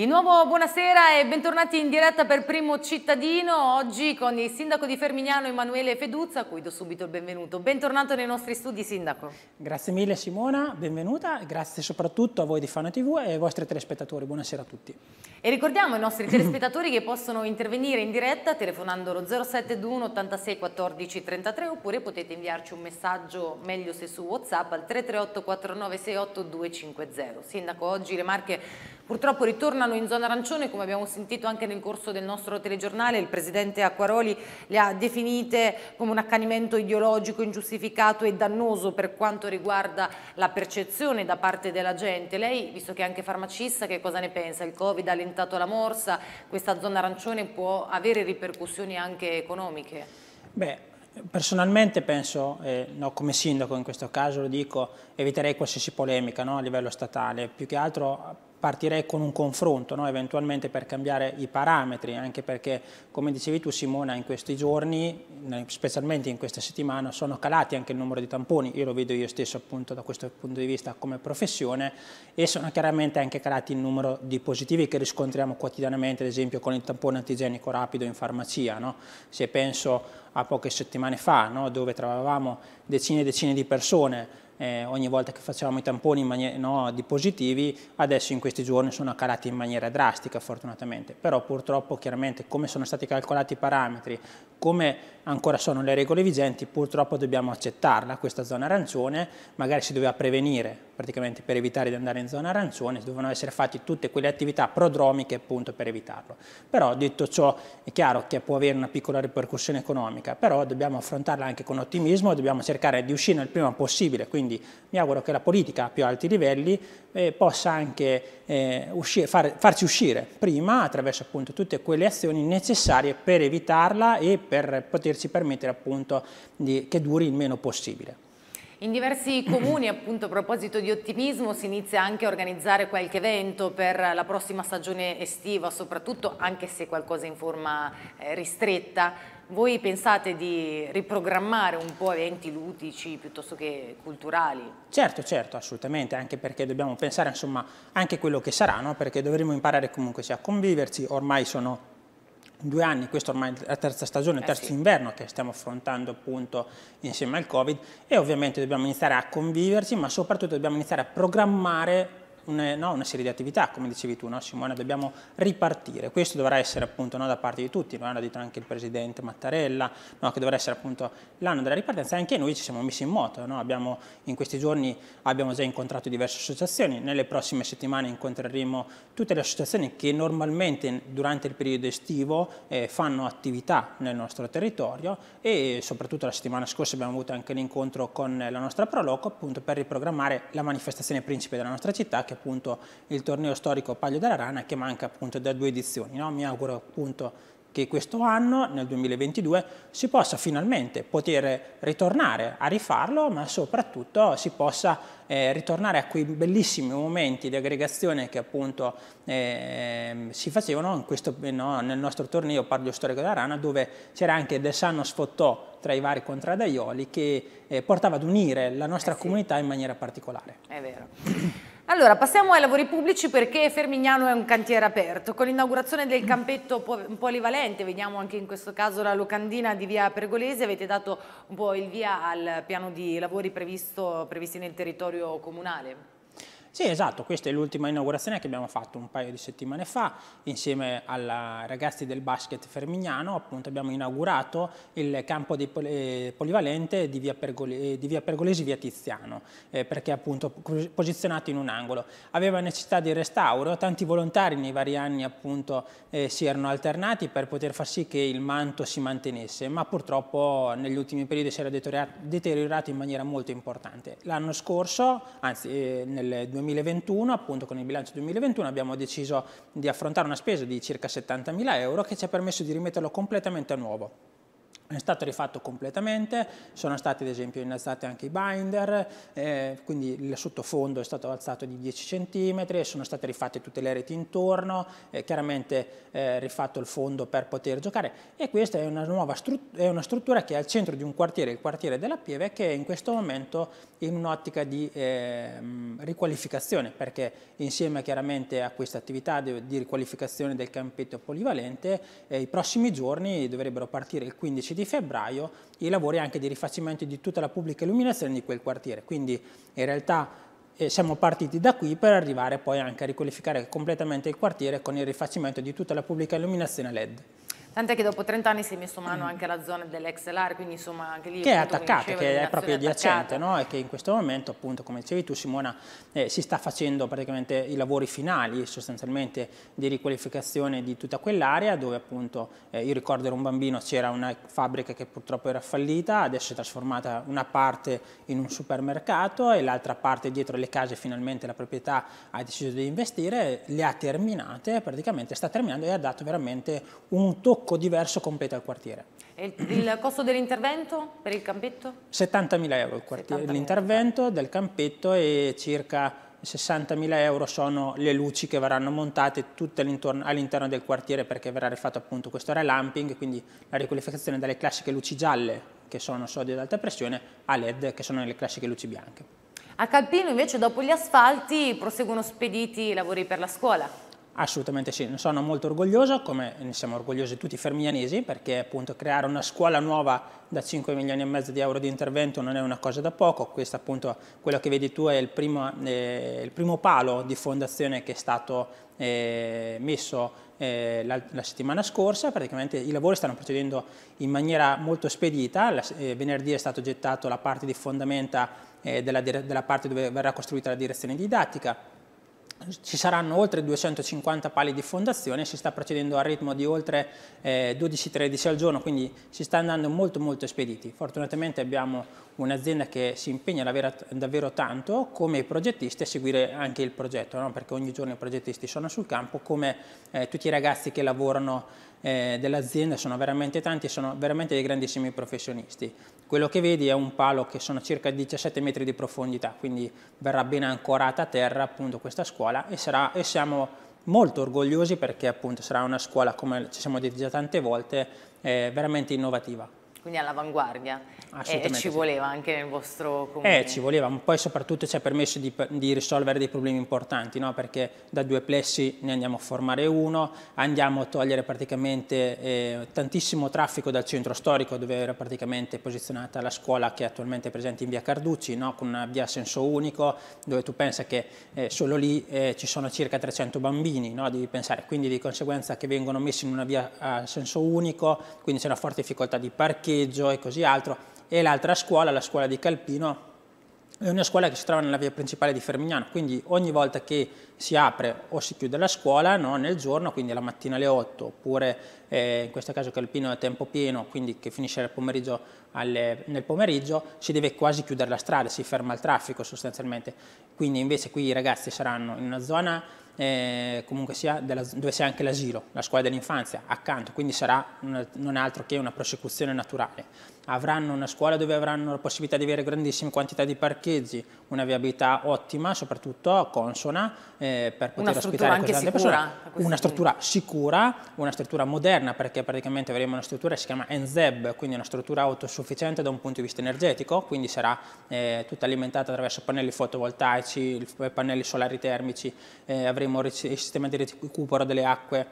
Di nuovo buonasera e bentornati in diretta per Primo Cittadino, oggi con il sindaco di Fermignano Emanuele Feduzza, a cui do subito il benvenuto. Bentornato nei nostri studi sindaco. Grazie mille Simona, benvenuta, grazie soprattutto a voi di Fano TV e ai vostri telespettatori, buonasera a tutti. E ricordiamo ai nostri telespettatori che possono intervenire in diretta telefonando lo 0721 86 14 33 oppure potete inviarci un messaggio, meglio se su Whatsapp, al 338 49 68 250. Sindaco, oggi le Marche purtroppo ritornano tornano in zona arancione, come abbiamo sentito anche nel corso del nostro telegiornale, il Presidente Acquaroli le ha definite come un accanimento ideologico ingiustificato e dannoso per quanto riguarda la percezione da parte della gente. Lei, visto che è anche farmacista, che cosa ne pensa? Il Covid ha allentato la morsa, questa zona arancione può avere ripercussioni anche economiche? Beh, Personalmente penso, eh, no, come sindaco in questo caso lo dico, eviterei qualsiasi polemica no, a livello statale, più che altro partirei con un confronto, no? eventualmente per cambiare i parametri, anche perché, come dicevi tu Simona, in questi giorni, specialmente in questa settimana, sono calati anche il numero di tamponi, io lo vedo io stesso appunto da questo punto di vista come professione, e sono chiaramente anche calati il numero di positivi che riscontriamo quotidianamente, ad esempio con il tampone antigenico rapido in farmacia. No? Se penso a poche settimane fa, no? dove trovavamo decine e decine di persone eh, ogni volta che facevamo i tamponi maniera, no, di positivi, adesso in questi giorni sono calati in maniera drastica fortunatamente, però purtroppo chiaramente come sono stati calcolati i parametri, come ancora sono le regole vigenti, purtroppo dobbiamo accettarla questa zona arancione, magari si doveva prevenire praticamente per evitare di andare in zona arancione, dovevano essere fatte tutte quelle attività prodromiche appunto per evitarlo. Però detto ciò è chiaro che può avere una piccola ripercussione economica, però dobbiamo affrontarla anche con ottimismo, dobbiamo cercare di uscire il prima possibile, quindi quindi mi auguro che la politica a più alti livelli eh, possa anche eh, uscire, far, farci uscire prima attraverso appunto tutte quelle azioni necessarie per evitarla e per poterci permettere appunto di, che duri il meno possibile. In diversi comuni, appunto, a proposito di ottimismo, si inizia anche a organizzare qualche evento per la prossima stagione estiva, soprattutto anche se qualcosa in forma eh, ristretta. Voi pensate di riprogrammare un po' eventi ludici piuttosto che culturali? Certo, certo, assolutamente, anche perché dobbiamo pensare insomma anche quello che sarà, no? perché dovremo imparare comunque sia a conviverci, ormai sono due anni, questa ormai è la terza stagione, il eh terzo eh sì. inverno che stiamo affrontando appunto insieme al Covid e ovviamente dobbiamo iniziare a conviverci ma soprattutto dobbiamo iniziare a programmare una, no, una serie di attività, come dicevi tu no, Simona, dobbiamo ripartire. Questo dovrà essere appunto no, da parte di tutti, lo hanno detto anche il Presidente Mattarella, che dovrà essere appunto l'anno della ripartenza. Anche noi ci siamo messi in moto, abbiamo, in questi giorni abbiamo già incontrato diverse associazioni, nelle prossime settimane incontreremo tutte le associazioni che normalmente durante il periodo estivo eh, fanno attività nel nostro territorio e soprattutto la settimana scorsa abbiamo avuto anche l'incontro con la nostra Proloco appunto per riprogrammare la manifestazione principe della nostra città che appunto il torneo storico Paglio della Rana che manca appunto da due edizioni. No? Mi auguro appunto che questo anno, nel 2022, si possa finalmente poter ritornare a rifarlo, ma soprattutto si possa eh, ritornare a quei bellissimi momenti di aggregazione che appunto eh, si facevano questo, no, nel nostro torneo Pardio Storico della Rana, dove c'era anche Del Sanno Sfottò tra i vari contradaioli che eh, portava ad unire la nostra eh sì. comunità in maniera particolare. È vero. Allora, passiamo ai lavori pubblici perché Fermignano è un cantiere aperto. Con l'inaugurazione del campetto polivalente, vediamo anche in questo caso la locandina di via Pergolesi, avete dato un po' il via al piano di lavori previsto, previsti nel territorio comunale. Sì, esatto, questa è l'ultima inaugurazione che abbiamo fatto un paio di settimane fa insieme ai ragazzi del basket fermignano, appunto abbiamo inaugurato il campo di eh, polivalente di via, Pergole, eh, di via Pergolesi via Tiziano, eh, perché appunto posizionato in un angolo. Aveva necessità di restauro, tanti volontari nei vari anni appunto eh, si erano alternati per poter far sì che il manto si mantenesse, ma purtroppo negli ultimi periodi si era deteriorato in maniera molto importante. L'anno scorso, anzi eh, nel 2020, 2021, appunto con il bilancio 2021, abbiamo deciso di affrontare una spesa di circa 70.000 euro che ci ha permesso di rimetterlo completamente a nuovo è stato rifatto completamente, sono stati ad esempio innalzati anche i binder, eh, quindi il sottofondo è stato alzato di 10 cm, sono state rifatte tutte le reti intorno, eh, chiaramente eh, rifatto il fondo per poter giocare e questa è una, nuova è una struttura che è al centro di un quartiere, il quartiere della Pieve, che è in questo momento in un'ottica di ehm, riqualificazione, perché insieme chiaramente a questa attività di, di riqualificazione del campetto polivalente, eh, i prossimi giorni dovrebbero partire il 15 di di febbraio i lavori anche di rifacimento di tutta la pubblica illuminazione di quel quartiere. Quindi in realtà eh, siamo partiti da qui per arrivare poi anche a riqualificare completamente il quartiere con il rifacimento di tutta la pubblica illuminazione LED. Tant'è che dopo 30 anni si è messo mano anche alla zona dell'XLR, quindi insomma anche lì... Che è attaccata, che è proprio adiacente, no? e che in questo momento appunto, come dicevi tu Simona, eh, si sta facendo praticamente i lavori finali sostanzialmente di riqualificazione di tutta quell'area dove appunto, eh, io ricordo ero un bambino, c'era una fabbrica che purtroppo era fallita, adesso è trasformata una parte in un supermercato e l'altra parte dietro le case finalmente la proprietà ha deciso di investire, le ha terminate, praticamente sta terminando e ha dato veramente un tocco tocco diverso completo al quartiere. E il, costo dell'intervento per il campetto? 70.000 euro l'intervento del campetto e circa 60.000 euro sono le luci che verranno montate tutte all'interno del quartiere perché verrà rifatto appunto questo relamping, quindi la riqualificazione dalle classiche luci gialle che sono sodi ad alta pressione a LED che sono le classiche luci bianche. A Calpino invece dopo gli asfalti proseguono spediti i lavori per la scuola. Assolutamente sì, ne sono molto orgoglioso, come ne siamo orgogliosi tutti i fermianesi, perché appunto creare una scuola nuova da 5 milioni e mezzo di euro di intervento non è una cosa da poco, questo appunto quello che vedi tu è il primo, eh, il primo palo di fondazione che è stato eh, messo eh, la, la, settimana scorsa, praticamente i lavori stanno procedendo in maniera molto spedita, la, eh, venerdì è stato gettato la parte di fondamenta eh, della, della parte dove verrà costruita la direzione didattica, ci saranno oltre 250 pali di fondazione, si sta procedendo a ritmo di oltre eh, 12-13 al giorno, quindi si sta andando molto molto spediti. Fortunatamente abbiamo un'azienda che si impegna davvero, davvero, tanto come progettisti a seguire anche il progetto, no? perché ogni giorno i progettisti sono sul campo, come eh, tutti i ragazzi che lavorano eh, dell'azienda sono veramente tanti e sono veramente dei grandissimi professionisti. Quello che vedi è un palo che sono circa 17 metri di profondità, quindi verrà ben ancorata a terra appunto questa scuola e, sarà, e siamo molto orgogliosi perché appunto sarà una scuola, come ci siamo detti già tante volte, eh, veramente innovativa quindi all'avanguardia e ci voleva anche nel vostro comune. Eh, ci voleva, ma poi soprattutto ci ha permesso di, di risolvere dei problemi importanti, no? perché da due plessi ne andiamo a formare uno, andiamo a togliere praticamente eh, tantissimo traffico dal centro storico dove era praticamente posizionata la scuola che è attualmente presente in via Carducci, no? con una via a senso unico, dove tu pensa che eh, solo lì eh, ci sono circa 300 bambini, no? devi pensare, quindi di conseguenza che vengono messi in una via a senso unico, quindi c'è una forte difficoltà di parcheggio, parcheggio e così altro, e l'altra scuola, la scuola di Calpino, è una scuola che si trova nella via principale di Fermignano, quindi ogni volta che si apre o si chiude la scuola no, nel giorno, quindi la mattina alle 8, oppure eh, in questo caso Calpino è a tempo pieno, quindi che finisce pomeriggio alle, nel pomeriggio, si deve quasi chiudere la strada, si ferma il traffico sostanzialmente. Quindi invece qui i ragazzi saranno in una zona eh, comunque sia della, dove c'è anche l'asilo, la scuola dell'infanzia accanto, quindi sarà una, non altro che una prosecuzione naturale. Avranno una scuola dove avranno la possibilità di avere grandissime quantità di parcheggi, una viabilità ottima, soprattutto consona, eh, per poter ospitare anche tante persone. Una struttura sicura, una struttura moderna, perché praticamente avremo una struttura che si chiama NZEB, quindi una struttura autosufficiente da un punto di vista energetico, quindi sarà eh, tutta alimentata attraverso pannelli fotovoltaici, pannelli solari termici, eh, avremo termo, il sistema di recupero delle acque,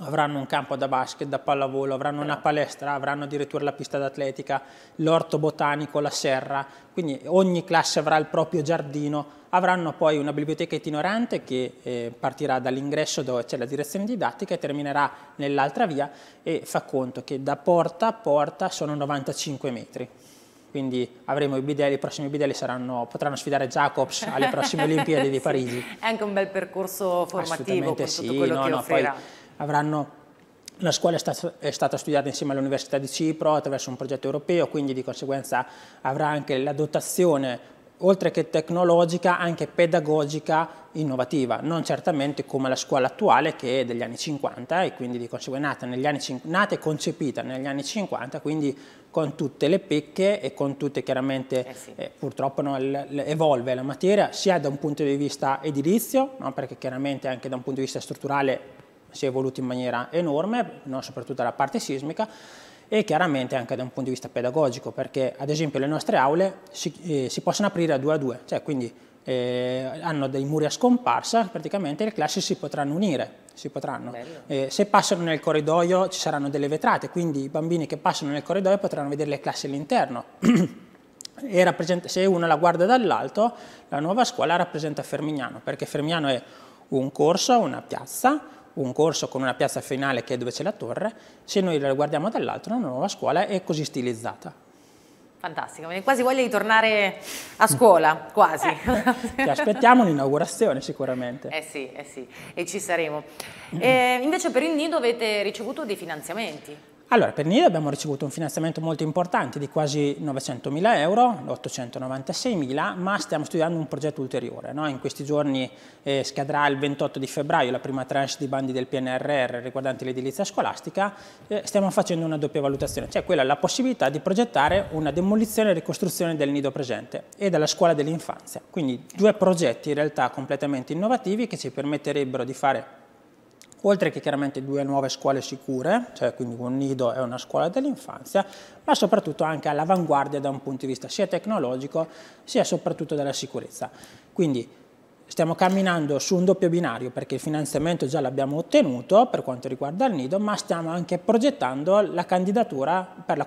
avranno un campo da basket, da pallavolo, avranno una palestra, avranno addirittura la pista d'atletica, l'orto botanico, la serra, quindi ogni classe avrà il proprio giardino, avranno poi una biblioteca itinerante che eh, partirà dall'ingresso dove c'è la direzione didattica e terminerà nell'altra via e fa conto che da porta a porta sono 95 metri quindi avremo i bidelli, i prossimi bidelli saranno, potranno sfidare Jacobs alle prossime Olimpiadi di Parigi. È anche un bel percorso formativo con sì, tutto no, no, poi avranno, la scuola è stata, è stata studiata insieme all'Università di Cipro attraverso un progetto europeo, quindi di conseguenza avrà anche la dotazione oltre che tecnologica, anche pedagogica innovativa, non certamente come la scuola attuale che è degli anni 50 e quindi di conseguenza è nata e concepita negli anni 50, quindi con tutte le pecche e con tutte chiaramente eh sì. eh, purtroppo no, evolve la materia sia da un punto di vista edilizio, no, perché chiaramente anche da un punto di vista strutturale si è evoluto in maniera enorme, no, soprattutto la parte sismica, e chiaramente anche da un punto di vista pedagogico perché ad esempio le nostre aule si, eh, si possono aprire a due a due, cioè quindi eh, hanno dei muri a scomparsa, praticamente le classi si potranno unire, si potranno. Eh, se passano nel corridoio ci saranno delle vetrate, quindi i bambini che passano nel corridoio potranno vedere le classi all'interno. se uno la guarda dall'alto, la nuova scuola rappresenta Fermignano, perché Fermignano è un corso, una piazza, un corso con una piazza finale che è dove c'è la torre, se noi la guardiamo dall'altro una nuova scuola è così stilizzata. Fantastico, mi quasi voglia di tornare a scuola, quasi. Eh, ti aspettiamo l'inaugurazione sicuramente. Eh sì, eh sì, e ci saremo. E eh, invece per il Nido avete ricevuto dei finanziamenti. Allora, per NIR abbiamo ricevuto un finanziamento molto importante di quasi 900.000 euro, 896.000, ma stiamo studiando un progetto ulteriore. No? In questi giorni eh, scadrà il 28 di febbraio la prima tranche di bandi del PNRR riguardanti l'edilizia scolastica, eh, stiamo facendo una doppia valutazione, cioè quella la possibilità di progettare una demolizione e ricostruzione del nido presente e della scuola dell'infanzia. Quindi due progetti in realtà completamente innovativi che ci permetterebbero di fare oltre che chiaramente due nuove scuole sicure, cioè quindi un nido e una scuola dell'infanzia, ma soprattutto anche all'avanguardia da un punto di vista sia tecnologico sia soprattutto della sicurezza. Quindi Stiamo camminando su un doppio binario perché il finanziamento già l'abbiamo ottenuto per quanto riguarda il nido, ma stiamo anche progettando la candidatura per la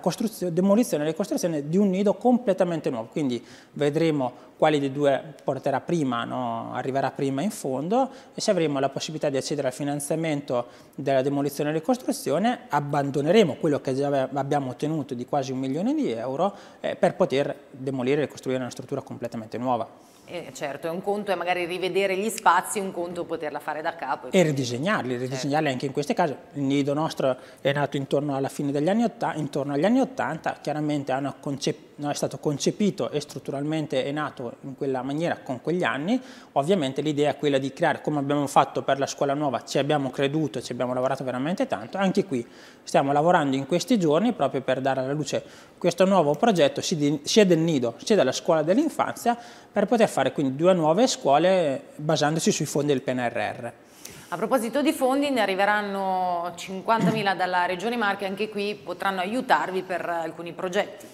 demolizione e la costruzione di un nido completamente nuovo. Quindi vedremo quali dei due porterà prima, no? arriverà prima in fondo e se avremo la possibilità di accedere al finanziamento della demolizione e ricostruzione abbandoneremo quello che già abbiamo ottenuto di quasi un milione di euro eh, per poter demolire e costruire una struttura completamente nuova. Eh, certo, è un conto è magari rivedere gli spazi, un conto poterla fare da capo. E ridisegnarli, ridisegnarli eh. anche in questi casi. Il nido nostro è nato intorno alla fine degli anni Ottanta, intorno agli anni Ottanta, chiaramente è stato concepito e strutturalmente è nato in quella maniera con quegli anni. Ovviamente l'idea è quella di creare, come abbiamo fatto per la scuola nuova, ci abbiamo creduto, ci abbiamo lavorato veramente tanto, anche qui stiamo lavorando in questi giorni proprio per dare alla luce questo nuovo progetto sia del nido sia della scuola dell'infanzia per poter fare fare quindi due nuove scuole basandosi sui fondi del PNRR. A proposito di fondi, ne arriveranno 50.000 dalla Regione Marche, anche qui potranno aiutarvi per alcuni progetti.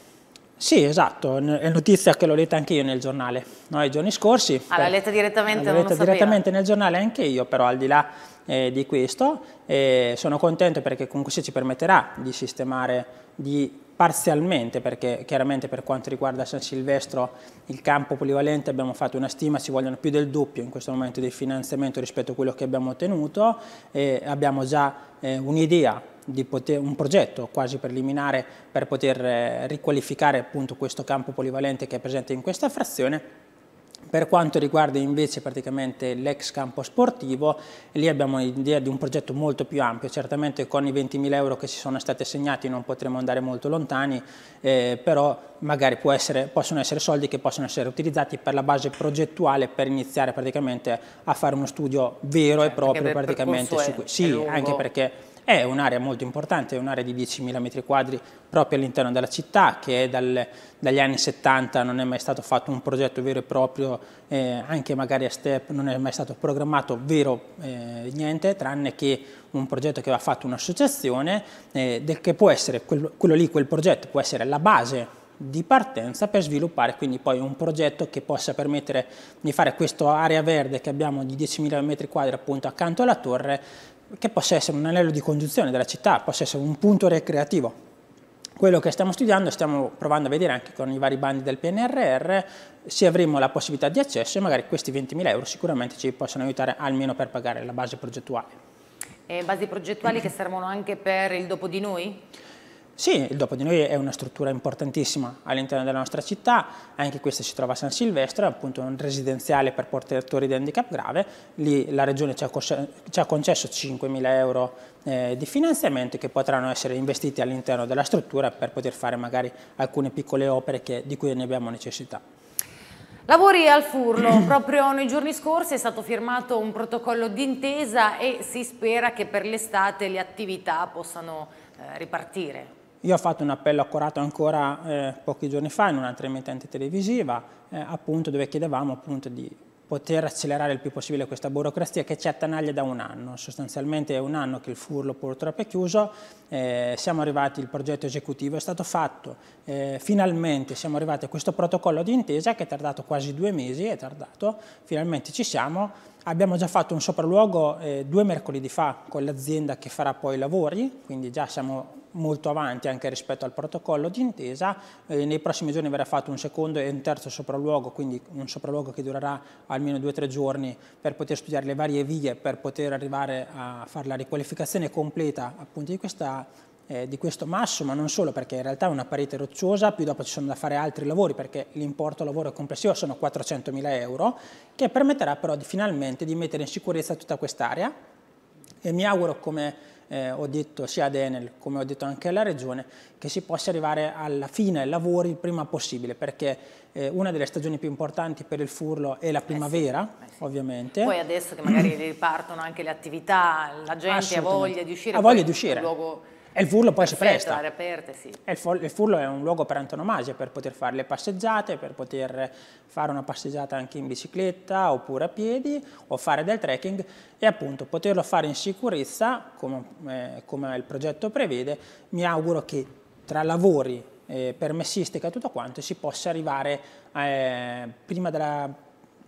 Sì, esatto, è notizia che l'ho letta anche io nel giornale, no, i giorni scorsi. Ah, l'ha letta direttamente? L'ho letta direttamente nel giornale anche io, però al di là eh, di questo eh, sono contento perché comunque si ci permetterà di sistemare, di parzialmente perché chiaramente per quanto riguarda San Silvestro il campo polivalente abbiamo fatto una stima, ci vogliono più del doppio in questo momento di finanziamento rispetto a quello che abbiamo ottenuto e abbiamo già eh, un'idea un progetto quasi preliminare per poter eh, riqualificare appunto questo campo polivalente che è presente in questa frazione per quanto riguarda invece praticamente l'ex campo sportivo, lì abbiamo l'idea di un progetto molto più ampio, certamente con i 20.000 euro che ci sono stati assegnati non potremo andare molto lontani, eh, però magari essere, possono essere soldi che possono essere utilizzati per la base progettuale per iniziare praticamente a fare uno studio vero cioè, e certo, proprio praticamente su questo. Sì, anche perché è un'area molto importante, è un'area di 10.000 metri quadri proprio all'interno della città che dal, dagli anni 70 non è mai stato fatto un progetto vero e proprio, eh, anche magari a STEP non è mai stato programmato vero eh, niente, tranne che un progetto che va fatto un'associazione, eh, che può essere, quello, quello lì, quel progetto può essere la base di partenza per sviluppare quindi poi un progetto che possa permettere di fare questa area verde che abbiamo di 10.000 metri quadri appunto accanto alla torre che possa essere un anello di congiunzione della città, possa essere un punto recreativo. Quello che stiamo studiando, stiamo provando a vedere anche con i vari bandi del PNRR, se avremo la possibilità di accesso e magari questi 20.000 euro sicuramente ci possono aiutare almeno per pagare la base progettuale. E basi progettuali che servono anche per il dopo di noi? Sì, il Dopo di Noi è una struttura importantissima all'interno della nostra città, anche questa si trova a San Silvestro, è appunto un residenziale per portatori di handicap grave, lì la Regione ci ha, ci ha concesso 5.000 euro eh, di finanziamento che potranno essere investiti all'interno della struttura per poter fare magari alcune piccole opere che, di cui ne abbiamo necessità. Lavori al furlo, proprio nei giorni scorsi è stato firmato un protocollo d'intesa e si spera che per l'estate le attività possano eh, ripartire. Io ho fatto un appello accorato ancora eh, pochi giorni fa in un'altra emittente televisiva, eh, appunto dove chiedevamo appunto di poter accelerare il più possibile questa burocrazia che ci attanaglia da un anno, sostanzialmente è un anno che il furlo purtroppo è chiuso, eh, siamo arrivati, il progetto esecutivo è stato fatto, eh, finalmente siamo arrivati a questo protocollo di intesa che è tardato quasi due mesi, è tardato, finalmente ci siamo, Abbiamo già fatto un sopralluogo eh, due mercoledì fa con l'azienda che farà poi i lavori, quindi già siamo molto avanti anche rispetto al protocollo di intesa. Eh, nei prossimi giorni verrà fatto un secondo e un terzo sopralluogo, quindi un sopralluogo che durerà almeno due o tre giorni per poter studiare le varie vie, per poter arrivare a fare la riqualificazione completa appunto di questa eh, di questo masso, ma non solo, perché in realtà è una parete rocciosa, più dopo ci sono da fare altri lavori, perché l'importo lavoro complessivo sono 400.000 euro, che permetterà però di, finalmente di mettere in sicurezza tutta quest'area e mi auguro, come eh, ho detto sia ad Enel, come ho detto anche alla Regione, che si possa arrivare alla fine ai lavori il prima possibile, perché eh, una delle stagioni più importanti per il furlo è la eh primavera, eh sì, sì. ovviamente. Poi adesso che magari ripartono anche le attività, la gente ha voglia di uscire. Ha voglia di uscire. E il furlo poi si presta. Certo, aperte, sì. il, il, furlo è un luogo per antonomasia, per poter fare le passeggiate, per poter fare una passeggiata anche in bicicletta oppure a piedi o fare del trekking e appunto poterlo fare in sicurezza, come, eh, come il progetto prevede, mi auguro che tra lavori, eh, permessistica e tutto quanto si possa arrivare eh, prima della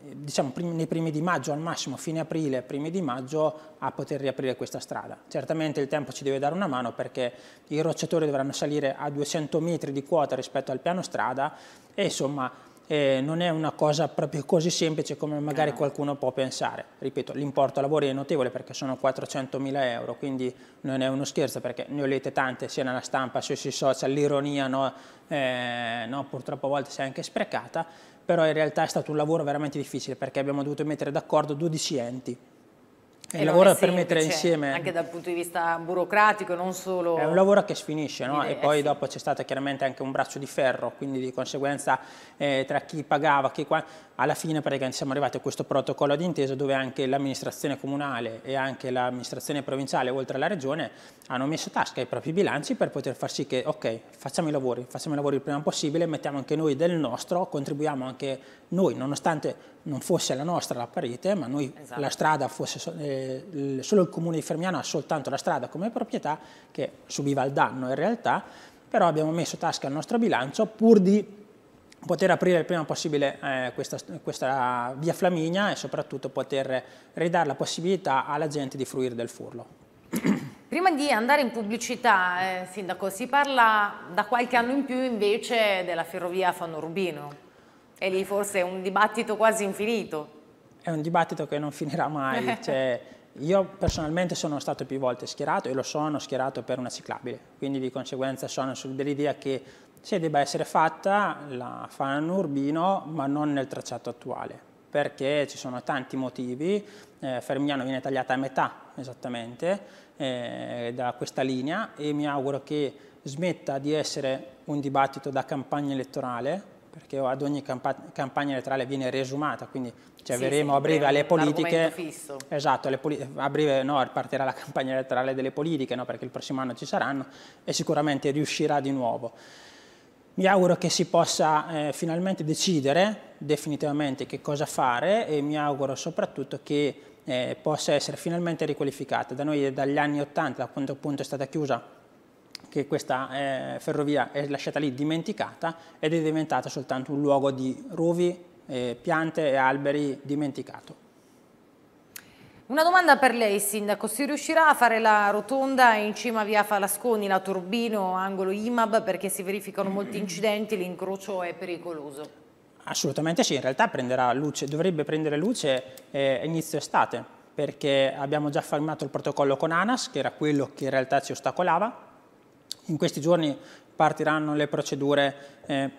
diciamo, nei primi di maggio, al massimo fine aprile, primi di maggio, a poter riaprire questa strada. Certamente il tempo ci deve dare una mano perché i rocciatori dovranno salire a 200 metri di quota rispetto al piano strada e insomma eh, non è una cosa proprio così semplice come magari qualcuno può pensare. Ripeto, l'importo lavori è notevole perché sono 400.000 euro, quindi non è uno scherzo perché ne ho lette tante sia nella stampa sia sui social, l'ironia no? eh, no? purtroppo a volte si è anche sprecata però in realtà è stato un lavoro veramente difficile perché abbiamo dovuto mettere d'accordo 12 enti e il lavoro per mettere cioè, insieme. Anche dal punto di vista burocratico, non solo. È un lavoro che sfinisce, no? Dire, e poi sì. dopo c'è stato chiaramente anche un braccio di ferro, quindi di conseguenza eh, tra chi pagava, chi qua. Alla fine praticamente siamo arrivati a questo protocollo d'intesa dove anche l'amministrazione comunale e anche l'amministrazione provinciale, oltre alla regione, hanno messo tasca ai propri bilanci per poter far sì che, ok, facciamo i lavori, facciamo i lavori il prima possibile, mettiamo anche noi del nostro, contribuiamo anche noi, nonostante non fosse la nostra la parete, ma noi esatto. la strada fosse eh, solo il comune di Fermiano ha soltanto la strada come proprietà che subiva il danno in realtà, però abbiamo messo tasca al nostro bilancio pur di poter aprire il prima possibile eh, questa, questa, via Flaminia e soprattutto poter ridare la possibilità alla gente di fruire del furlo. Prima di andare in pubblicità, eh, Sindaco, si parla da qualche anno in più invece della ferrovia Fanno Rubino. E lì forse è un dibattito quasi infinito. È un dibattito che non finirà mai. cioè, io personalmente sono stato più volte schierato e lo sono schierato per una ciclabile, quindi di conseguenza sono dell'idea che se debba essere fatta la faranno urbino ma non nel tracciato attuale perché ci sono tanti motivi, eh, Fermignano viene tagliata a metà esattamente eh, da questa linea e mi auguro che smetta di essere un dibattito da campagna elettorale perché ad ogni campagna elettorale viene resumata, quindi cioè sì, verremo a breve alle politiche. Fisso. Esatto, poli a breve no, partirà la campagna elettorale delle politiche, no, perché il prossimo anno ci saranno e sicuramente riuscirà di nuovo. Mi auguro che si possa eh, finalmente decidere definitivamente che cosa fare e mi auguro soprattutto che eh, possa essere finalmente riqualificata. Da noi dagli anni 80, da quando appunto è stata chiusa che questa eh, ferrovia è lasciata lì dimenticata ed è diventata soltanto un luogo di ruvi, eh, piante e alberi dimenticato. Una domanda per lei, Sindaco. Si riuscirà a fare la rotonda in cima a via Falasconi, la Turbino, angolo IMAB, perché si verificano molti incidenti, l'incrocio è pericoloso? Assolutamente sì, in realtà prenderà luce, dovrebbe prendere luce eh, inizio estate, perché abbiamo già firmato il protocollo con ANAS, che era quello che in realtà ci ostacolava, in questi giorni partiranno le procedure eh,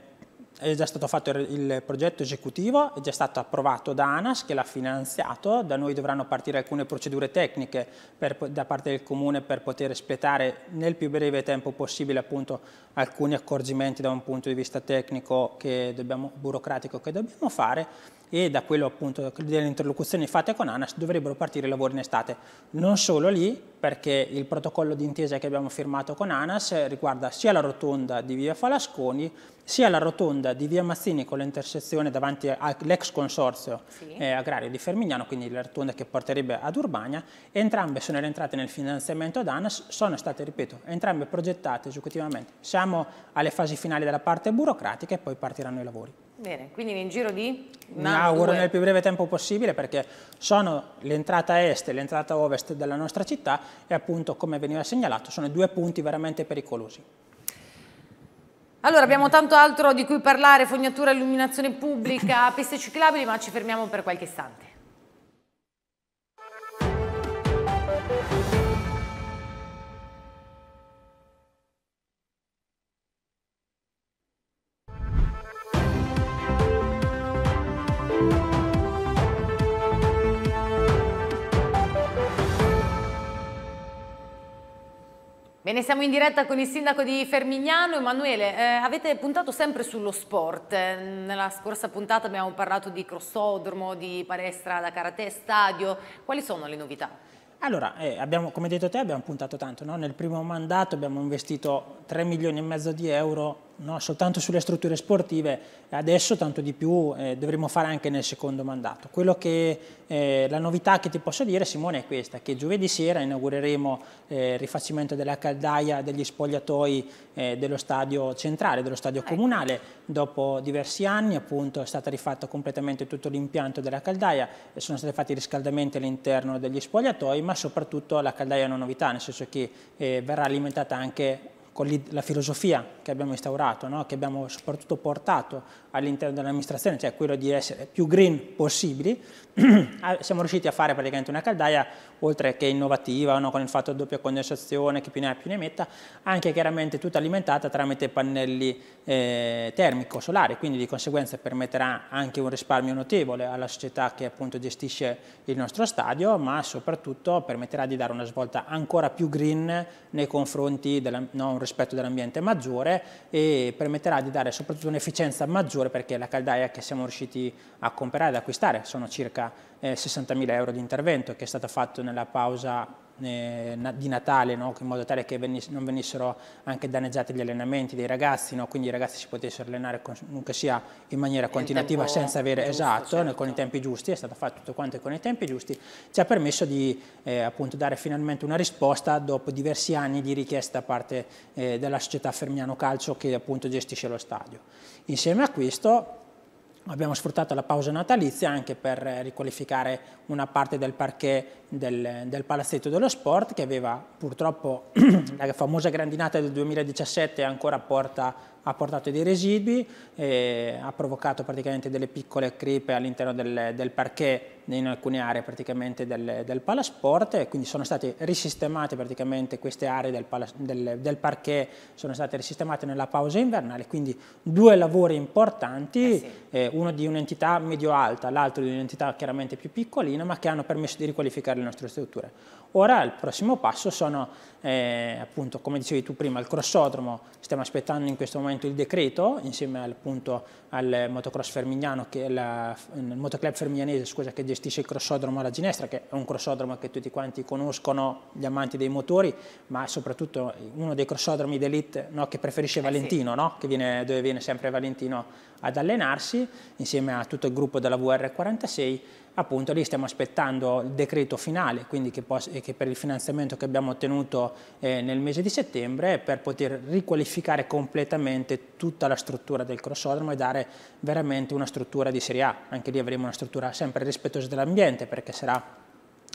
è già stato fatto il progetto esecutivo, è già stato approvato da ANAS che l'ha finanziato, da noi dovranno partire alcune procedure tecniche per, da parte del Comune per poter espletare nel più breve tempo possibile appunto, alcuni accorgimenti da un punto di vista tecnico che dobbiamo, burocratico che dobbiamo fare e da quello appunto delle interlocuzioni fatte con ANAS dovrebbero partire i lavori in estate. Non solo lì, perché il protocollo d'intesa che abbiamo firmato con ANAS riguarda sia la rotonda di via Falasconi sia la rotonda di via Mazzini con l'intersezione davanti all'ex consorzio sì. eh, agrario di Fermignano, quindi la rotonda che porterebbe ad Urbania, entrambe sono rientrate nel finanziamento ad ANAS, sono state, ripeto, entrambe progettate esecutivamente. Siamo alle fasi finali della parte burocratica e poi partiranno i lavori. Bene, quindi in giro di? Mi auguro nel più breve tempo possibile perché sono l'entrata est e l'entrata ovest della nostra città e appunto come veniva segnalato sono due punti veramente pericolosi. Allora abbiamo tanto altro di cui parlare, fognatura, illuminazione pubblica, piste ciclabili, ma ci fermiamo per qualche istante. Bene, siamo in diretta con il sindaco di Fermignano. Emanuele, eh, avete puntato sempre sullo sport. Eh, nella scorsa puntata abbiamo parlato di crossodromo, di palestra da karate, stadio. Quali sono le novità? Allora, eh, abbiamo, come hai detto te, abbiamo puntato tanto. No? Nel primo mandato abbiamo investito 3 milioni e mezzo di euro no? soltanto sulle strutture sportive, adesso tanto di più eh, dovremo fare anche nel secondo mandato. Quello Che, eh, la novità che ti posso dire Simone è questa, che giovedì sera inaugureremo eh, il rifacimento della caldaia degli spogliatoi eh, dello stadio centrale, dello stadio ecco. comunale, dopo diversi anni appunto è stato rifatto completamente tutto l'impianto della caldaia, e sono stati fatti riscaldamenti all'interno degli spogliatoi, ma soprattutto la caldaia è una novità, nel senso che eh, verrà alimentata anche con la filosofia che abbiamo instaurato, no? che abbiamo soprattutto portato all'interno dell'amministrazione, cioè quello di essere più green possibili, siamo riusciti a fare praticamente una caldaia, oltre che innovativa, no? con il fatto di doppia condensazione, che più ne ha più ne metta, anche chiaramente tutta alimentata tramite pannelli eh, termico-solari, quindi di conseguenza permetterà anche un risparmio notevole alla società che appunto gestisce il nostro stadio, ma soprattutto permetterà di dare una svolta ancora più green nei confronti del no, un risparmio rispetto dell'ambiente maggiore e permetterà di dare soprattutto un'efficienza maggiore perché la caldaia che siamo riusciti a comprare, ad acquistare, sono circa eh, 60.000 euro di intervento che è stato fatto nella pausa eh, di Natale, no? in modo tale che venis non venissero anche danneggiati gli allenamenti dei ragazzi, no? quindi i ragazzi si potessero allenare comunque sia in maniera continuativa senza avere giusto, esatto, certo. con i tempi giusti, è stato fatto tutto quanto con i tempi giusti, ci ha permesso di eh, appunto dare finalmente una risposta dopo diversi anni di richiesta da parte eh, della società Fermiano Calcio che appunto gestisce lo stadio. Insieme a questo abbiamo sfruttato la pausa natalizia anche per eh, riqualificare una parte del parquet del, del, Palazzetto dello Sport che aveva purtroppo la famosa grandinata del 2017 ancora porta, ha portato dei residui, ha provocato praticamente delle piccole crepe all'interno del, del, parquet in alcune aree praticamente del, del Palasport e quindi sono state risistemate praticamente queste aree del, pala, del, parquet, sono state risistemate nella pausa invernale, quindi due lavori importanti, eh sì. eh, uno di un'entità medio-alta, l'altro di un'entità chiaramente più piccolina, ma che hanno permesso di riqualificare le nostre strutture. Ora il prossimo passo sono, eh, appunto, come dicevi tu prima, il crossodromo, stiamo aspettando in questo momento il decreto, insieme al, appunto, al motocross fermignano, che è la, il motoclub fermignanese scusa, che gestisce il crossodromo alla Ginestra, che è un crossodromo che tutti quanti conoscono, gli amanti dei motori, ma soprattutto uno dei crossodromi d'elite no, che preferisce eh Valentino, sì. no? viene, dove viene sempre Valentino ad allenarsi, insieme a tutto il gruppo della VR46, appunto lì stiamo aspettando il decreto finale, quindi che, che per il finanziamento che abbiamo ottenuto eh, nel mese di settembre, per poter riqualificare completamente tutta la struttura del crossodromo e dare veramente una struttura di serie A. Anche lì avremo una struttura sempre rispettosa dell'ambiente perché sarà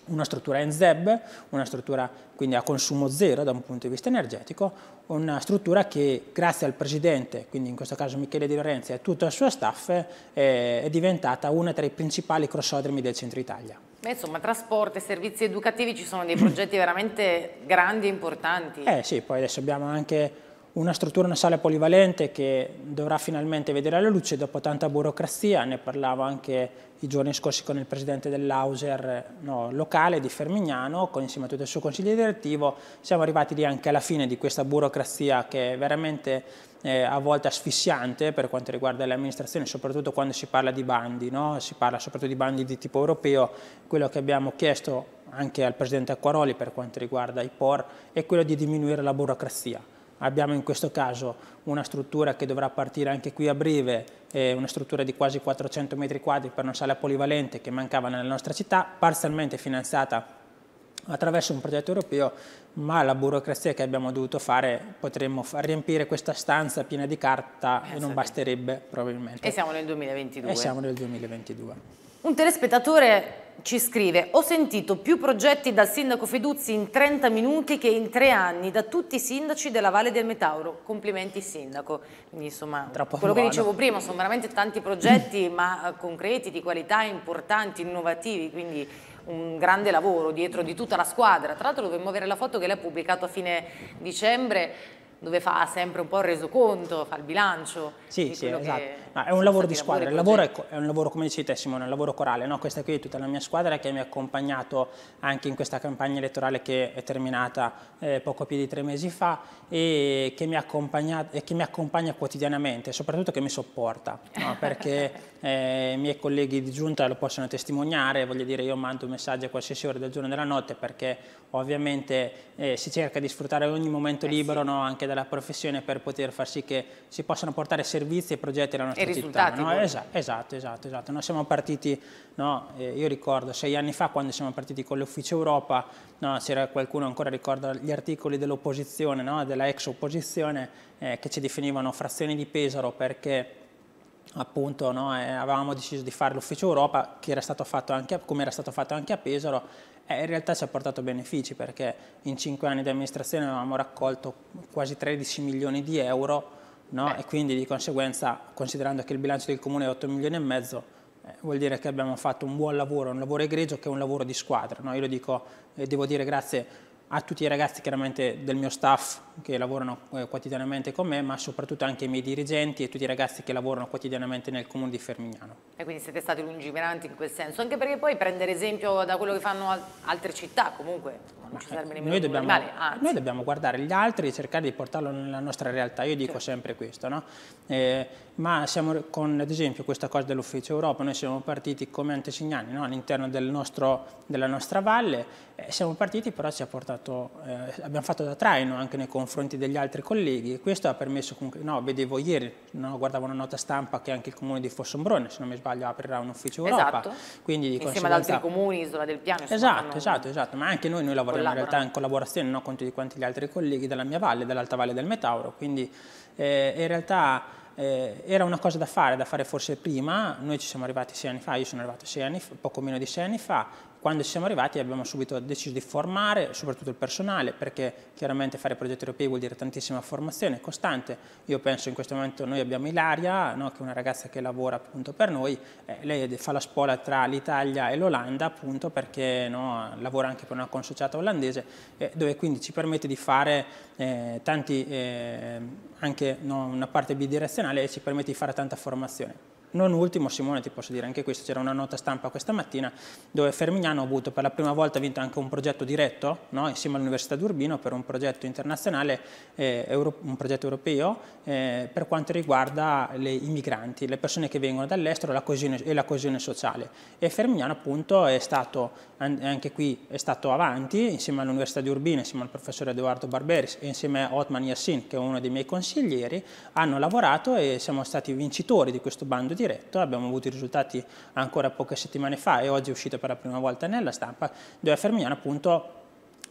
una struttura in ZEB, una struttura quindi a consumo zero da un punto di vista energetico, una struttura che grazie al Presidente, quindi in questo caso Michele Di Lorenzi e tutto il suo staff, è diventata una tra i principali crossodromi del centro Italia. Beh, insomma, trasporti, e servizi educativi ci sono dei progetti veramente grandi e importanti. Eh sì, poi adesso abbiamo anche una struttura nasale polivalente che dovrà finalmente vedere la luce dopo tanta burocrazia, ne parlavo anche i giorni scorsi con il presidente dell'Auser no, locale di Fermignano, con, insieme a tutto il suo consiglio direttivo, siamo arrivati anche alla fine di questa burocrazia che è veramente eh, a volte asfissiante per quanto riguarda le amministrazioni, soprattutto quando si parla di bandi, no? si parla soprattutto di bandi di tipo europeo, quello che abbiamo chiesto anche al presidente Acquaroli per quanto riguarda i POR è quello di diminuire la burocrazia Abbiamo in questo caso una struttura che dovrà partire anche qui a breve, eh, una struttura di quasi 400 metri quadri per una sala polivalente che mancava nella nostra città, parzialmente finanziata attraverso un progetto europeo, ma la burocrazia che abbiamo dovuto fare potremmo far riempire questa stanza piena di carta eh, e non basterebbe probabilmente. E siamo nel 2022. E siamo nel 2022. Un telespettatore ci scrive ho sentito più progetti dal sindaco Feduzzi in 30 minuti che in tre anni da tutti i sindaci della Valle del Metauro complimenti sindaco Quindi, insomma Troppo quello buono. che dicevo prima sono veramente tanti progetti ma eh, concreti di qualità importanti innovativi quindi un grande lavoro dietro di tutta la squadra tra l'altro dovremmo avere la foto che lei ha pubblicato a fine dicembre dove fa sempre un po' il resoconto, fa il bilancio. Sì, sì, esatto. No, è un lavoro di squadra, il lavoro è, è, un lavoro, come dici te Simone, è un lavoro corale. No? Questa qui è tutta la mia squadra che mi ha accompagnato anche in questa campagna elettorale che è terminata eh, poco più di tre mesi fa e che mi, accompagna, che mi accompagna quotidianamente, soprattutto che mi sopporta, no? perché eh, i miei colleghi di giunta lo possono testimoniare, voglio dire io mando un messaggio a qualsiasi ora del giorno e della notte perché ovviamente eh, si cerca di sfruttare ogni momento eh libero sì. no, anche dalla professione per poter far sì che si possano portare servizi e progetti alla nostra e città. No? Esatto, esatto, esatto, esatto. Noi siamo partiti, no, eh, io ricordo sei anni fa quando siamo partiti con l'Ufficio Europa, c'era qualcuno ancora ricorda gli articoli dell'opposizione, della ex opposizione eh, che ci definivano frazioni di Pesaro perché appunto no, eh, avevamo deciso di fare l'ufficio Europa che era stato fatto anche, come era stato fatto anche a Pesaro eh, in realtà ci ha portato benefici perché in cinque anni di amministrazione avevamo raccolto quasi 13 milioni di euro no? Eh. e quindi di conseguenza considerando che il bilancio del comune è 8 milioni e mezzo eh, vuol dire che abbiamo fatto un buon lavoro, un lavoro egregio che è un lavoro di squadra. No? Io lo dico, eh, devo dire grazie a tutti i ragazzi chiaramente del mio staff che lavorano eh, quotidianamente con me, ma soprattutto anche ai miei dirigenti e tutti i ragazzi che lavorano quotidianamente nel comune di Fermignano. E quindi siete stati lungimiranti in quel senso, anche perché poi prendere esempio da quello che fanno al altre città comunque, non ci serve eh, nemmeno noi dobbiamo, male, noi dobbiamo guardare gli altri e cercare di portarlo nella nostra realtà, io dico certo. sempre questo, no? eh, ma siamo con ad esempio questa cosa dell'Ufficio Europa, noi siamo partiti come antesignani no? all'interno del della nostra valle eh, siamo partiti però portato, eh, abbiamo fatto da traino anche nei confronti degli altri colleghi e questo ha permesso comunque, no, vedevo ieri, no, guardavo una nota stampa che anche il comune di Fossombrone, se non mi sbaglio, aprirà un ufficio Europa. Esatto. Quindi di Insieme ad altri comuni, Isola del Piano. Esatto, esatto, esatto, ma anche noi, noi lavoriamo in realtà in collaborazione no, con tutti quanti gli altri colleghi della mia valle, dell'Alta Valle del Metauro, quindi eh, in realtà... Eh, era una cosa da fare, da fare forse prima, noi ci siamo arrivati sei anni fa, io sono arrivato fa, poco meno di sei anni fa quando siamo arrivati abbiamo subito deciso di formare soprattutto il personale perché chiaramente fare progetti europei vuol dire tantissima formazione costante. Io penso in questo momento noi abbiamo Ilaria, no, che è una ragazza che lavora appunto per noi, eh, lei fa la scuola tra l'Italia e l'Olanda appunto perché no, lavora anche per una consociata olandese eh, dove quindi ci permette di fare eh, tanti, eh, anche no, una parte bidirezionale e ci permette di fare tanta formazione. Non ultimo, Simone, ti posso dire anche questo, c'era una nota stampa questa mattina dove Fermignano ha avuto per la prima volta vinto anche un progetto diretto no? insieme all'Università d'Urbino per un progetto internazionale, eh, euro, un progetto europeo eh, per quanto riguarda i migranti, le persone che vengono dall'estero e la coesione sociale. E Fermignano appunto è stato, anche qui è stato avanti insieme all'Università di Urbino, insieme al professore Edoardo Barberis e insieme a Otman Yassin che è uno dei miei consiglieri, hanno lavorato e siamo stati vincitori di questo bando di diretto, abbiamo avuto i risultati ancora poche settimane fa e oggi è uscito per la prima volta nella stampa, dove Fermiano appunto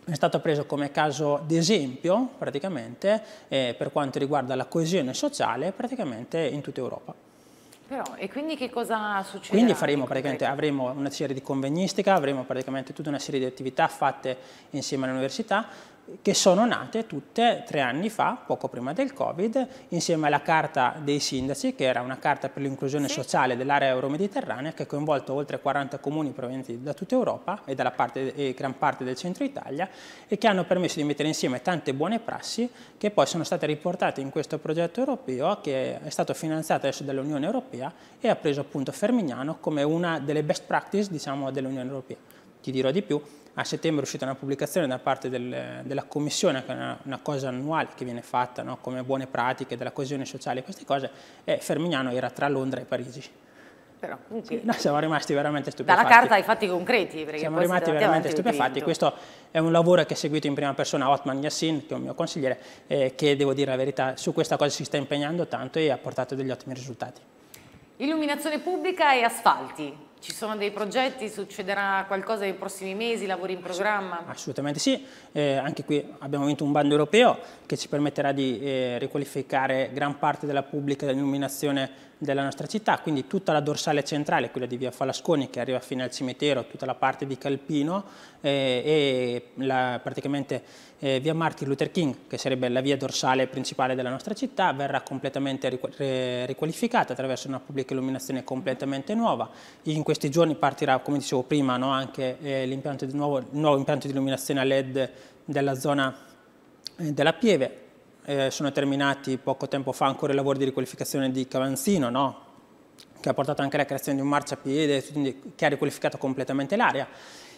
è stato preso come caso d'esempio praticamente eh, per quanto riguarda la coesione sociale praticamente in tutta Europa. Però, e quindi che cosa succede? Quindi faremo avremo una serie di convegnistica, avremo praticamente tutta una serie di attività fatte insieme all'università, che sono nate tutte tre anni fa, poco prima del Covid, insieme alla Carta dei Sindaci, che era una carta per l'inclusione sì. sociale dell'area euromediterranea che ha coinvolto oltre 40 comuni provenienti da tutta Europa e, dalla parte, e gran parte del centro Italia e che hanno permesso di mettere insieme tante buone prassi che poi sono state riportate in questo progetto europeo che è stato finanziato adesso dall'Unione Europea e ha preso appunto Fermignano come una delle best practice diciamo, dell'Unione Europea ti dirò di più, a settembre è uscita una pubblicazione da parte del, della commissione, che è una, una, cosa annuale che viene fatta no? come buone pratiche della coesione sociale, queste cose, e Fermignano era tra Londra e Parigi. Però, sì, no, siamo rimasti veramente stupefatti. Dalla carta ai fatti concreti. Siamo rimasti veramente stupefatti. Questo è un lavoro che ha seguito in prima persona Otman Yassin, che è un mio consigliere, eh, che devo dire la verità, su questa cosa si sta impegnando tanto e ha portato degli ottimi risultati. Illuminazione pubblica e asfalti. Ci sono dei progetti? Succederà qualcosa nei prossimi mesi? Lavori in programma? Assolutamente sì, eh, anche qui abbiamo vinto un bando europeo che ci permetterà di eh, riqualificare gran parte della pubblica dell'illuminazione della nostra città, quindi tutta la dorsale centrale, quella di via Falasconi che arriva fino al cimitero, tutta la parte di Calpino eh, e la, praticamente eh, via Martin Luther King, che sarebbe la via dorsale principale della nostra città, verrà completamente riqualificata attraverso una pubblica illuminazione completamente nuova. In questi giorni partirà, come dicevo prima, no, anche eh, il nuovo, nuovo impianto di illuminazione a LED della zona eh, della Pieve, eh, sono terminati poco tempo fa ancora i lavori di riqualificazione di Cavanzino, no? che ha portato anche alla creazione di un marciapiede, quindi, che ha riqualificato completamente l'area.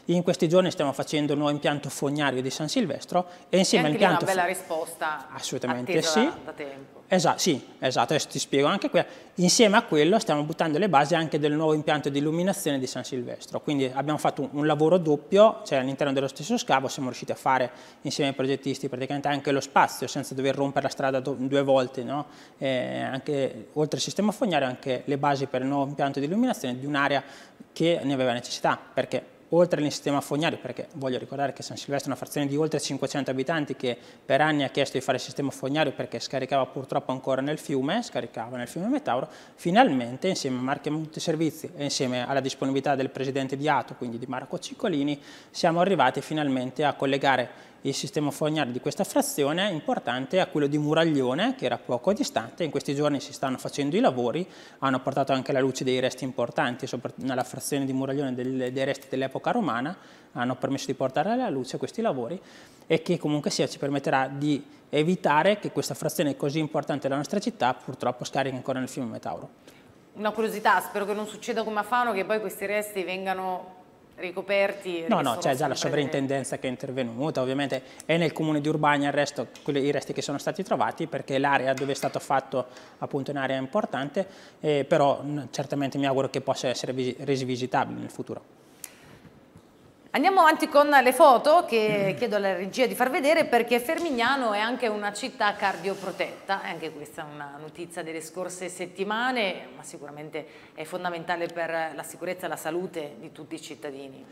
In questi giorni stiamo facendo il nuovo impianto fognario di San Silvestro e insieme all'impianto... È una bella risposta Assolutamente sì. Da, da tempo. Esatto, sì, esatto, adesso ti spiego anche qui. Insieme a quello stiamo buttando le basi anche del nuovo impianto di illuminazione di San Silvestro, quindi abbiamo fatto un, un lavoro doppio, cioè all'interno dello stesso scavo siamo riusciti a fare insieme ai progettisti praticamente anche lo spazio senza dover rompere la strada due volte, no? eh, anche, oltre al sistema fognario anche le basi per il nuovo impianto di illuminazione di un'area che ne aveva necessità, perché oltre al sistema fognario, perché voglio ricordare che San Silvestro è una frazione di oltre 500 abitanti che per anni ha chiesto di fare il sistema fognario perché scaricava purtroppo ancora nel fiume, scaricava nel fiume Metauro, finalmente insieme a Marche Multiservizi e insieme alla disponibilità del presidente di Ato, quindi di Marco Ciccolini, siamo arrivati finalmente a collegare il sistema fognario di questa frazione è importante è quello di Muraglione, che era poco distante, in questi giorni si stanno facendo i lavori, hanno portato anche alla luce dei resti importanti, soprattutto nella frazione di Muraglione del, dei resti dell'epoca romana, hanno permesso di portare alla luce questi lavori e che comunque sia ci permetterà di evitare che questa frazione così importante della nostra città purtroppo scarichi ancora nel fiume Metauro. Una curiosità, spero che non succeda come a Fano, che poi questi resti vengano ricoperti? No, no, c'è cioè, già la sovrintendenza che è intervenuta, ovviamente è nel comune di Urbania il resto, quelli, i resti che sono stati trovati perché l'area dove è stato fatto appunto un'area importante, eh, però certamente mi auguro che possa essere resi visitabile nel futuro. Andiamo avanti con le foto che chiedo alla regia di far vedere perché Fermignano è anche una città cardioprotetta, eh, anche questa è una notizia delle scorse settimane, ma sicuramente è fondamentale per la sicurezza e la salute di tutti i cittadini.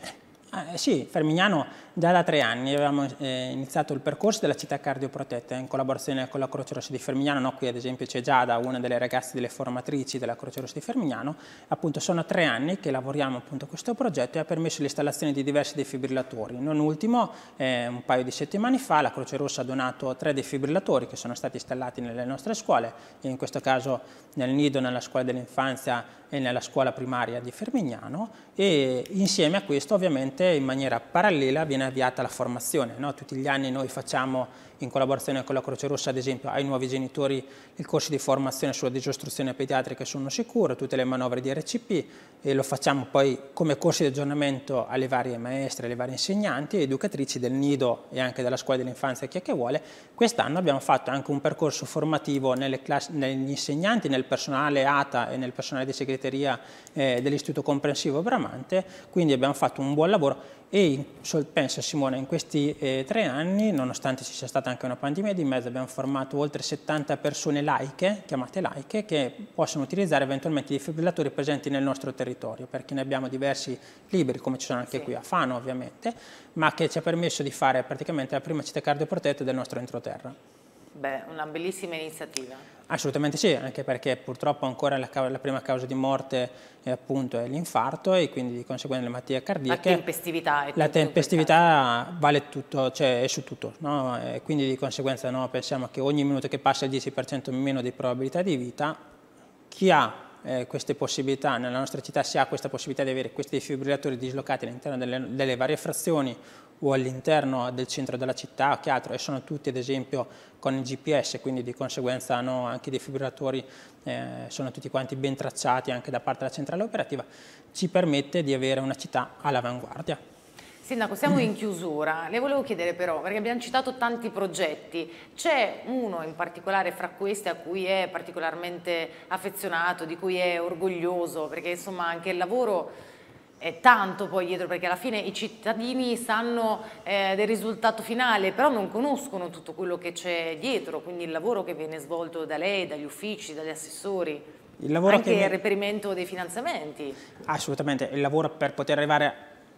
Eh, sì, Fermignano già da tre anni avevamo eh, iniziato il percorso della città cardioprotetta in collaborazione con la Croce Rossa di Fermignano, no? qui ad esempio c'è Giada, una delle ragazze delle formatrici della Croce Rossa di Fermignano, appunto sono tre anni che lavoriamo appunto a questo progetto e ha permesso l'installazione di diversi defibrillatori, non ultimo eh, un paio di settimane fa la Croce Rossa ha donato tre defibrillatori che sono stati installati nelle nostre scuole, in questo caso nel Nido, nella scuola dell'infanzia e nella scuola primaria di Fermignano e insieme a questo ovviamente in maniera parallela viene avviata la formazione. No? Tutti gli anni noi facciamo in collaborazione con la Croce Rossa, ad esempio, ai nuovi genitori il corso di formazione sulla disostruzione pediatrica sono sicure, tutte le manovre di RCP, e lo facciamo poi come corsi di aggiornamento alle varie maestre, alle varie insegnanti, e educatrici del nido e anche della scuola dell'infanzia, chi è che vuole. Quest'anno abbiamo fatto anche un percorso formativo classi, negli insegnanti, nel personale ATA e nel personale di segreteria eh, dell'Istituto Comprensivo Bramante, quindi abbiamo fatto un buon lavoro e pensa Simone, in questi eh, tre anni, nonostante ci sia stata anche una pandemia di mezzo, abbiamo formato oltre 70 persone laiche, chiamate laiche, che possono utilizzare eventualmente i defibrillatori presenti nel nostro territorio, perché ne abbiamo diversi liberi, come ci sono anche sì. qui a Fano ovviamente, ma che ci ha permesso di fare praticamente la prima città cardioprotetta del nostro entroterra. Beh, una bellissima iniziativa. Assolutamente sì, anche perché purtroppo ancora la, la prima causa di morte è appunto l'infarto e quindi di conseguenza le malattie cardiache. La tempestività è La tempestività vale tutto, cioè è su tutto, no? quindi di conseguenza no, pensiamo che ogni minuto che passa il 10% meno di probabilità di vita, chi ha eh, queste possibilità, nella nostra città si ha questa possibilità di avere questi defibrillatori dislocati all'interno delle, delle, varie frazioni o all'interno del centro della città o che altro e sono tutti ad esempio con il GPS quindi di conseguenza hanno anche i defibrillatori eh, sono tutti quanti ben tracciati anche da parte della centrale operativa ci permette di avere una città all'avanguardia. Sindaco, siamo in mm. chiusura. Le volevo chiedere però, perché abbiamo citato tanti progetti, c'è uno in particolare fra questi a cui è particolarmente affezionato, di cui è orgoglioso, perché insomma anche il lavoro è tanto poi dietro perché alla fine i cittadini sanno eh, del risultato finale però non conoscono tutto quello che c'è dietro quindi il lavoro che viene svolto da lei, dagli uffici, dagli assessori il anche che... il reperimento dei finanziamenti assolutamente, il lavoro per poter arrivare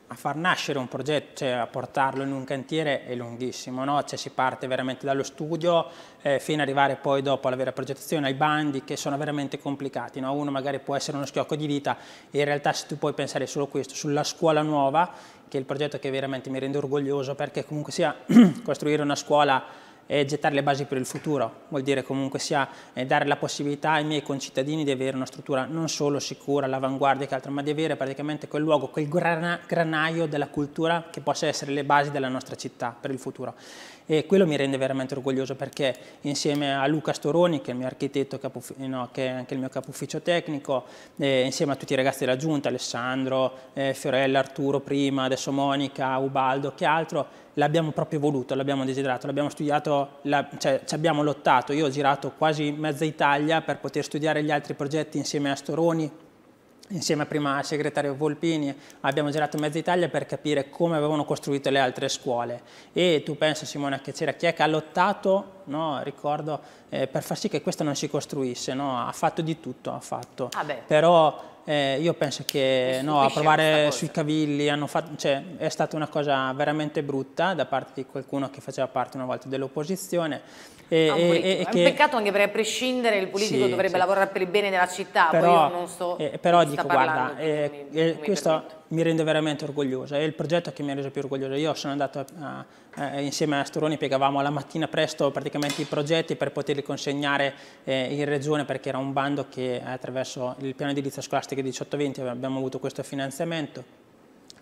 a far nascere un progetto, cioè a portarlo in un cantiere è lunghissimo, no? cioè si parte veramente dallo studio eh, fino ad arrivare poi dopo alla vera progettazione, ai bandi che sono veramente complicati, no? uno magari può essere uno schiocco di vita e in realtà se tu puoi pensare solo questo, sulla scuola nuova, che è il progetto che veramente mi rende orgoglioso perché comunque sia costruire una scuola e gettare le basi per il futuro, vuol dire comunque sia eh, dare la possibilità ai miei concittadini di avere una struttura non solo sicura, all'avanguardia che altro, ma di avere praticamente quel luogo, quel granaio della cultura che possa essere le basi della nostra città per il futuro. E quello mi rende veramente orgoglioso perché insieme a Luca Storoni, che è il mio architetto, capo, no, che è anche il mio capo ufficio tecnico, eh, insieme a tutti i ragazzi della giunta, Alessandro, eh, Fiorella, Arturo prima, adesso Monica, Ubaldo, che altro, l'abbiamo proprio voluto, l'abbiamo desiderato, l'abbiamo studiato, la, cioè, ci abbiamo lottato. Io ho girato quasi mezza Italia per poter studiare gli altri progetti insieme a Storoni, insieme prima al segretario Volpini abbiamo girato mezza Italia per capire come avevano costruito le altre scuole e tu pensa Simona che c'era chi è che ha lottato no, ricordo eh, per far sì che questo non si costruisse no? ha fatto di tutto ha fatto ah però eh, io penso che no, provare sui cavilli fatto, cioè, è stata una cosa veramente brutta da parte di qualcuno che faceva parte una volta dell'opposizione. E, ah, e, e, è un peccato anche perché a prescindere il politico sì, dovrebbe sì. lavorare per il bene della città, però, però io non sto, eh, però dico, guarda, eh, eh questo, mi rende veramente orgogliosa, è il progetto che mi ha reso più orgogliosa. Io sono andato a, eh, a, eh, insieme a Storoni, piegavamo alla mattina presto praticamente i progetti per poterli consegnare eh, in regione perché era un bando che attraverso il piano edilizia scolastica 18-20 abbiamo avuto questo finanziamento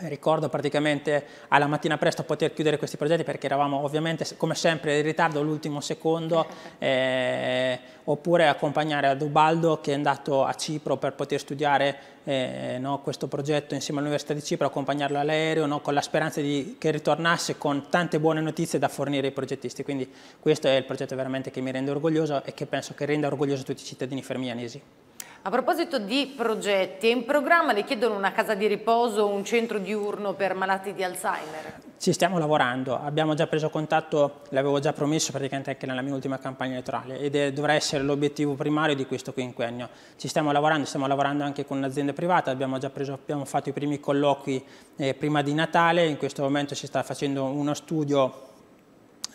ricordo praticamente alla mattina presto poter chiudere questi progetti perché eravamo ovviamente come sempre in ritardo l'ultimo secondo eh, oppure accompagnare Adubaldo che è andato a Cipro per poter studiare eh, no, questo progetto insieme all'Università di Cipro, accompagnarlo all'aereo no, con la speranza di, che ritornasse con tante buone notizie da fornire ai progettisti quindi questo è il progetto veramente che mi rende orgoglioso e che penso che renda orgoglioso tutti i cittadini fermianesi. A proposito di progetti, è in programma le chiedono una casa di riposo un centro diurno per malati di Alzheimer? Ci stiamo lavorando, abbiamo già preso contatto, l'avevo già promesso praticamente anche nella mia ultima campagna elettorale ed è, dovrà essere l'obiettivo primario di questo quinquennio. Ci stiamo lavorando, stiamo lavorando anche con un'azienda privata, abbiamo già preso, abbiamo fatto i primi colloqui eh, prima di Natale, in questo momento si sta facendo uno studio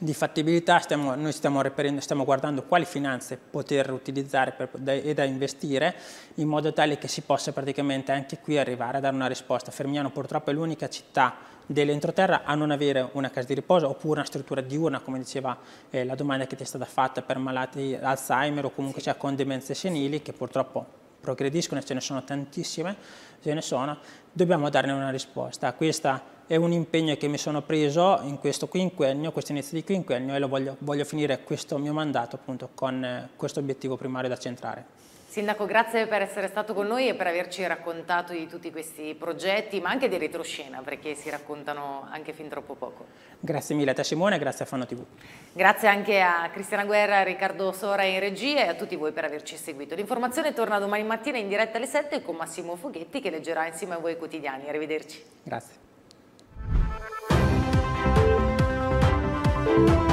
di fattibilità stiamo, noi stiamo, stiamo, guardando quali finanze poter utilizzare per, da, e da investire in modo tale che si possa praticamente anche qui arrivare a dare una risposta. Fermiano purtroppo è l'unica città dell'entroterra a non avere una casa di riposo oppure una struttura diurna come diceva eh, la domanda che ti è stata fatta per malati Alzheimer o comunque sì. cioè con demenze senili che purtroppo progrediscono e ce ne sono tantissime, ce ne sono, dobbiamo darne una risposta. Questa è un impegno che mi sono preso in questo quinquennio, questo inizio di quinquennio e voglio, voglio, finire questo mio mandato appunto con eh, questo obiettivo primario da centrare. Sindaco, grazie per essere stato con noi e per averci raccontato di tutti questi progetti, ma anche di retroscena, perché si raccontano anche fin troppo poco. Grazie mille a te Simone e grazie a Fanno TV. Grazie anche a Cristiana Guerra, a Riccardo Sora in regia e a tutti voi per averci seguito. L'informazione torna domani mattina in diretta alle 7 con Massimo Foghetti che leggerà insieme a voi i quotidiani. Arrivederci. Grazie. Thank you.